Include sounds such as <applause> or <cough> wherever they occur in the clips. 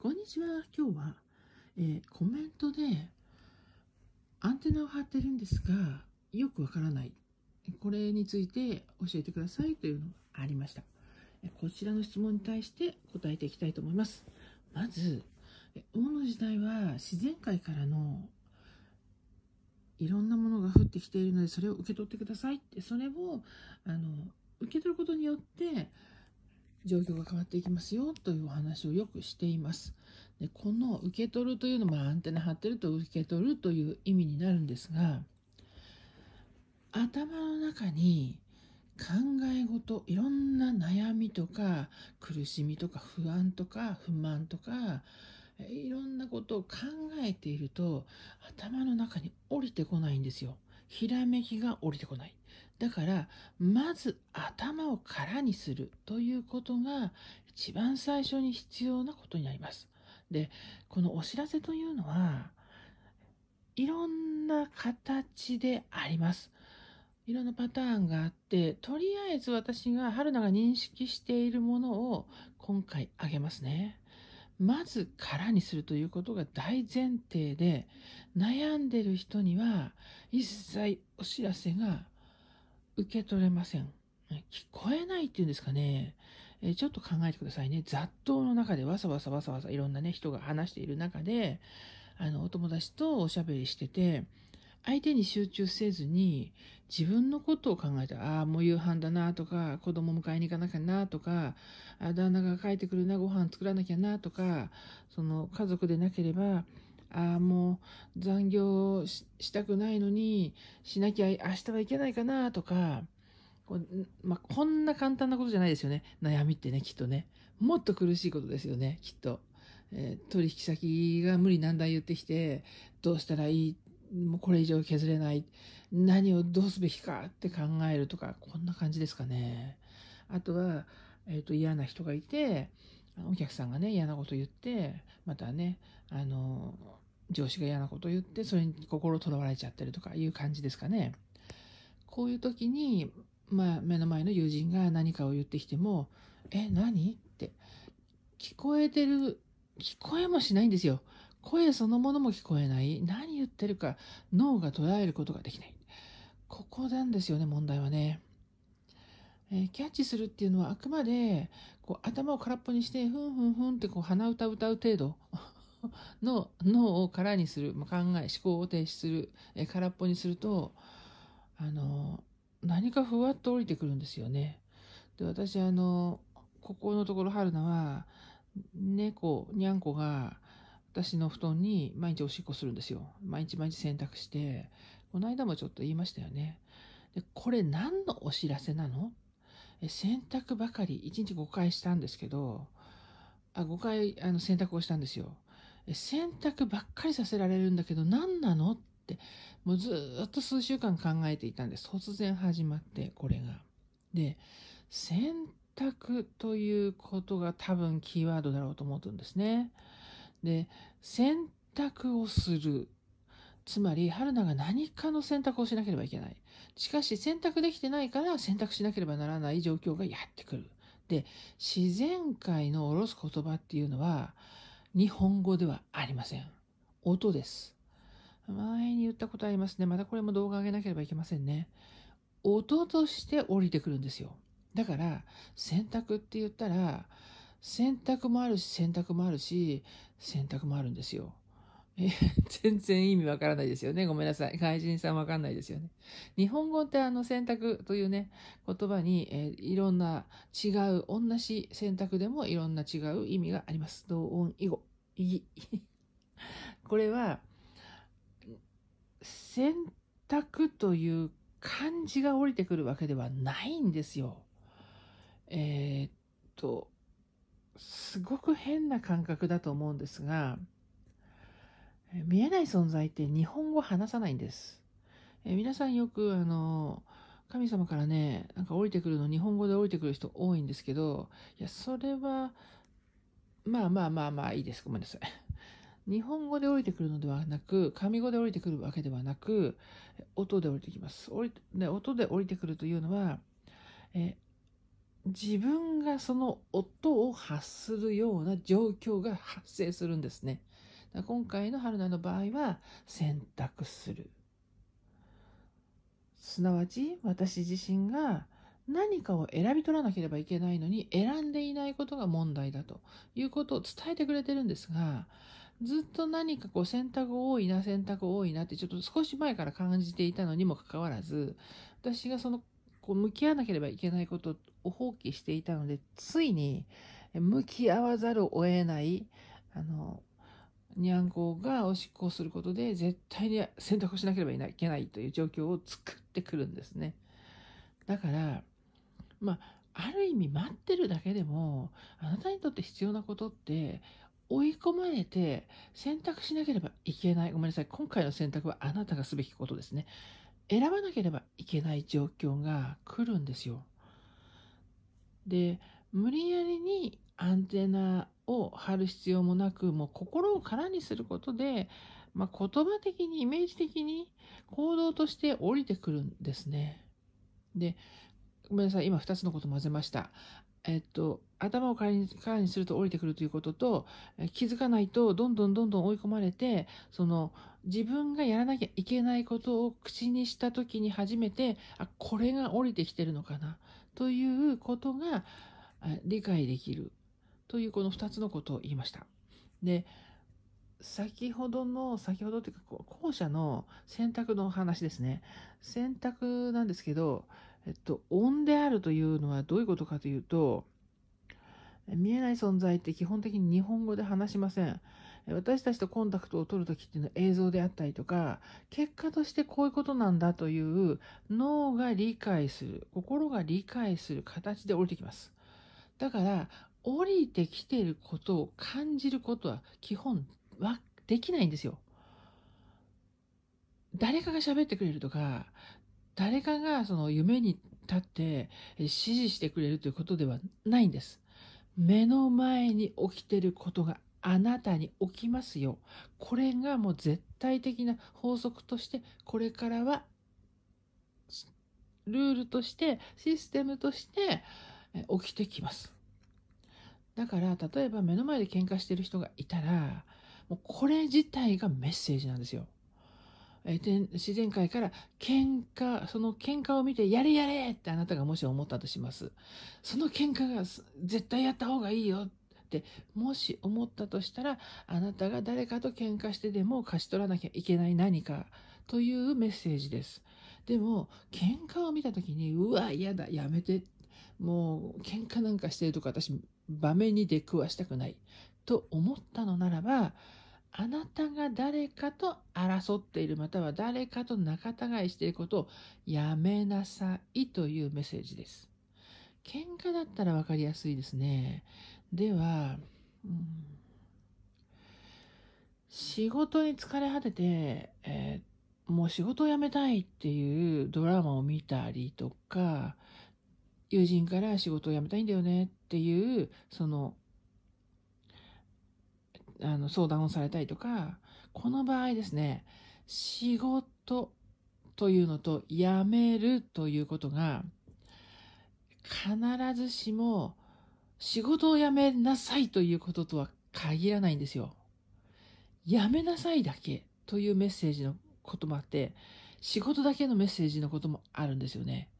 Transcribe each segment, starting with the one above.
こんにちは。今日は、えー、コメントでアンテナを張ってるんですが、よくわからない。これについて教えてくださいというのがありました。こちらの質問に対して答えていきたいと思います。まず、王の時代は自然界からのいろんなものが降ってきているのでそれを受け取ってくださいってそれをあの受け取ることによって状況が変わっていきますよというお話をよくしています。でこの受け取るというのもアンテナ張ってると受け取るという意味になるんですが頭の中に考え事いろんな悩みとか苦しみとか不安とか不満とかいろんなことを考えていると頭の中に降りてこないんですよ。ひらめきが降りてこない。だから、まず頭を空にするということが一番最初に必要なことになります。で、このお知らせというのは、いろんな形であります。いろんなパターンがあって、とりあえず私が春菜が認識しているものを今回あげますね。まず空にするということが大前提で、悩んでる人には一切お知らせが受け取れません。聞こえないっていうんですかね。えちょっと考えてくださいね。雑踏の中でわさわさわさわさいろんなね、人が話している中で、あの、お友達とおしゃべりしてて、相手に集中せずに自分のことを考えたら、ああ、もう夕飯だなとか、子供迎えに行かなきゃなとか、あ旦那が帰ってくるな、ご飯作らなきゃなとか、その家族でなければ、ああ、もう残業したくないのに、しなきゃ明日はいけないかなとか、こ,、まあ、こんな簡単なことじゃないですよね。悩みってね、きっとね。もっと苦しいことですよね、きっと。えー、取引先が無理難題言ってきて、どうしたらいいもうこれ以上削れない。何をどうすべきかって考えるとか、こんな感じですかね。あとは、えっ、ー、と、嫌な人がいて、お客さんがね、嫌なこと言って、またね、あの、上司が嫌なこと言って、それに心とらわれちゃってるとかいう感じですかね。こういう時に、まあ、目の前の友人が何かを言ってきても、え、何って、聞こえてる、聞こえもしないんですよ。声そのものも聞こえない。何言ってるか、脳が捉えることができない。ここなんですよね、問題はね。えー、キャッチするっていうのはあくまでこう頭を空っぽにしてふんふんふんってこう鼻歌歌う程度 <laughs> の脳を空にする、まあ、考え、思考を停止する、え空っぽにすると、あの、何かふわっと降りてくるんですよね。で、私、あの、ここのところ、春菜は、猫、にゃんこが、私の布団に毎日おしっこするんですよ。毎日毎日洗濯して、この間もちょっと言いましたよね。で、これ何のお知らせなのえ洗濯ばかり1日5回したんですけど、あ5回あの洗濯をしたんですよ。選択ばっかりさせられるんだけど何なのってもうずっと数週間考えていたんです突然始まってこれが。で選択ということが多分キーワードだろうと思うんですね。で選択をするつまり春菜が何かの選択をしなければいけないしかし選択できてないから選択しなければならない状況がやってくるで自然界の下ろす言葉っていうのは日本語ではありません。音です。前に言ったことありますね。またこれも動画上げなければいけませんね。音として降りてくるんですよ。だから、洗濯って言ったら、洗濯もあるし、洗濯もあるし、洗濯もあるんですよ。<laughs> 全然意味わからないですよね。ごめんなさい。外人さんわかんないですよね。日本語ってあの選択というね、言葉に、えー、いろんな違う、同じ選択でもいろんな違う意味があります。同音異語。<laughs> これは、選択という漢字が降りてくるわけではないんですよ。えー、っと、すごく変な感覚だと思うんですが、見えない存在って日本語話さないんです。え皆さんよく、あの、神様からね、なんか降りてくるの、日本語で降りてくる人多いんですけど、いや、それは、まあまあまあまあいいです。ごめんなさい。<laughs> 日本語で降りてくるのではなく、神語で降りてくるわけではなく、音で降りてきます。降りで音で降りてくるというのは、え自分がその音を発するような状況が発生するんですね。今回の春菜の場合は選択する。すなわち私自身が何かを選び取らなければいけないのに選んでいないことが問題だということを伝えてくれてるんですがずっと何かこう選択多いな選択多いなってちょっと少し前から感じていたのにもかかわらず私がそのこう向き合わなければいけないことを放棄していたのでついに向き合わざるを得ないあのにゃんこがおしっこをすることで絶対に選択をしなければいけないという状況を作ってくるんですね。だから、まあ、ある意味待ってるだけでも、あなたにとって必要なことって、追い込まれて選択しなければいけない。ごめんなさい。今回の選択はあなたがすべきことですね。選ばなければいけない状況が来るんですよ。で、無理やりにアンテナを貼る必要もなく、もう心を空にすることで、まあ、言葉的に、イメージ的に行動として降りてくるんですね。で、ごめんなさい、今2つのこと混ぜました。えっと、頭を空に空にすると降りてくるということと、気づかないとどんどんどんどん追い込まれて、その自分がやらなきゃいけないことを口にした時に初めて、あ、これが降りてきてるのかな、ということが理解できるというこの2つのことを言いました。で、先ほどの、先ほどというか、後者の選択の話ですね。選択なんですけど、えっと、音であるというのはどういうことかというと、見えない存在って基本的に日本語で話しません。私たちとコンタクトを取るときっていうのは映像であったりとか、結果としてこういうことなんだという脳が理解する、心が理解する形で降りてきます。だから、降りてきてることを感じることは基本はできないんですよ。誰かが喋ってくれるとか、誰かがその夢に立って指示してくれるということではないんです。目の前に起きてることがあなたに起きますよ。これがもう絶対的な法則として、これからはルールとして、システムとして起きてきます。だから例えば目の前で喧嘩してる人がいたらもうこれ自体がメッセージなんですよ。え自然界から喧嘩その喧嘩を見てやれやれってあなたがもし思ったとしますその喧嘩が絶対やった方がいいよってもし思ったとしたらあなたが誰かと喧嘩してでも勝ち取らなきゃいけない何かというメッセージですでも喧嘩を見た時にうわ嫌だやめてもう喧嘩なんかしてるとか私場面に出くわしたくないと思ったのならば、あなたが誰かと争っているまたは誰かと仲違いしていることをやめなさいというメッセージです。喧嘩だったら分かりやすいですね。では、うん、仕事に疲れ果てて、えー、もう仕事を辞めたいっていうドラマを見たりとか、友人から仕事を辞めたいんだよねっていう、その、あの、相談をされたりとか、この場合ですね、仕事というのと辞めるということが、必ずしも仕事を辞めなさいということとは限らないんですよ。辞めなさいだけというメッセージのこともあって、仕事だけのメッセージのこともあるんですよね。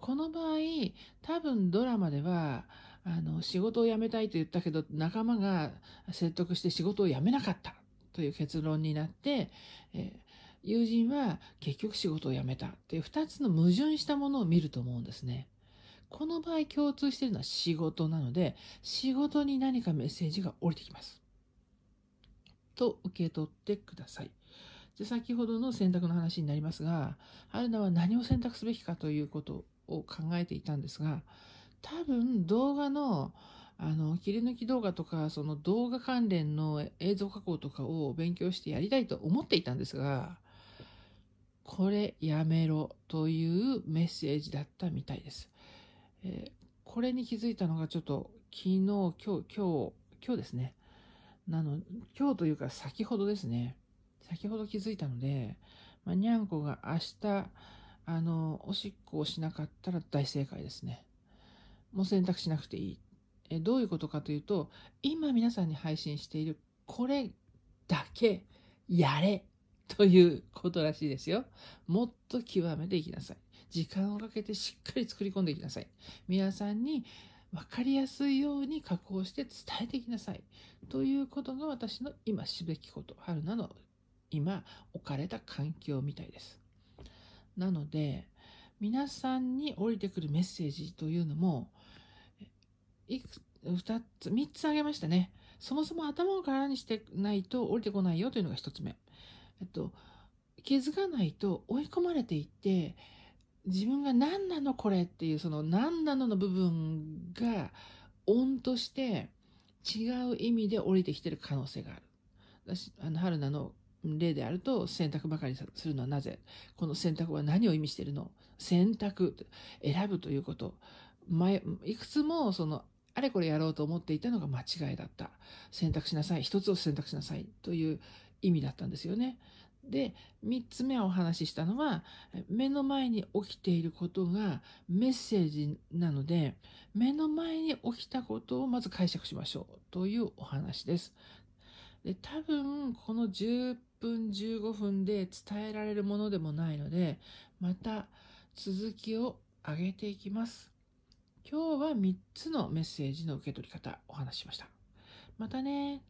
この場合、多分ドラマでは、あの、仕事を辞めたいと言ったけど、仲間が説得して仕事を辞めなかったという結論になって、え友人は結局仕事を辞めたという2つの矛盾したものを見ると思うんですね。この場合共通しているのは仕事なので、仕事に何かメッセージが降りてきます。と受け取ってください。ゃ先ほどの選択の話になりますが春菜は何を選択すべきかということを考えていたんですが多分動画のあの切り抜き動画とかその動画関連の映像加工とかを勉強してやりたいと思っていたんですがこれやめろというメッセージだったみたいです。えー、これに気づいたのがちょっと昨日今日今日今日ですねなの今日というか先ほどですね先ほど気づいたので、まあ、にゃんこが明日、あの、おしっこをしなかったら大正解ですね。もう選択しなくていい。えどういうことかというと、今皆さんに配信しているこれだけやれということらしいですよ。もっと極めていきなさい。時間をかけてしっかり作り込んでいきなさい。皆さんに分かりやすいように加工して伝えていきなさい。ということが私の今すべきこと、春菜の今置かれた環境みたいです。なので皆さんに降りてくるメッセージというのもいく2つ3つ挙げましたね。そもそも頭を空にしてないと降りてこないよというのが1つ目。えっと気づかないと追い込まれていって自分が何なのこれっていうその何なのの部分が音として違う意味で降りてきてる可能性がある。私あの春菜の例であると、選択ばかりするのはなぜこの選択は何を意味しているの選択、選ぶということ。前、いくつも、その、あれこれやろうと思っていたのが間違いだった。選択しなさい。一つを選択しなさい。という意味だったんですよね。で、三つ目お話ししたのは、目の前に起きていることがメッセージなので、目の前に起きたことをまず解釈しましょうというお話です。で、多分、この分15分で伝えられるものでもないので、また続きを上げていきます。今日は3つのメッセージの受け取り方お話しました。またね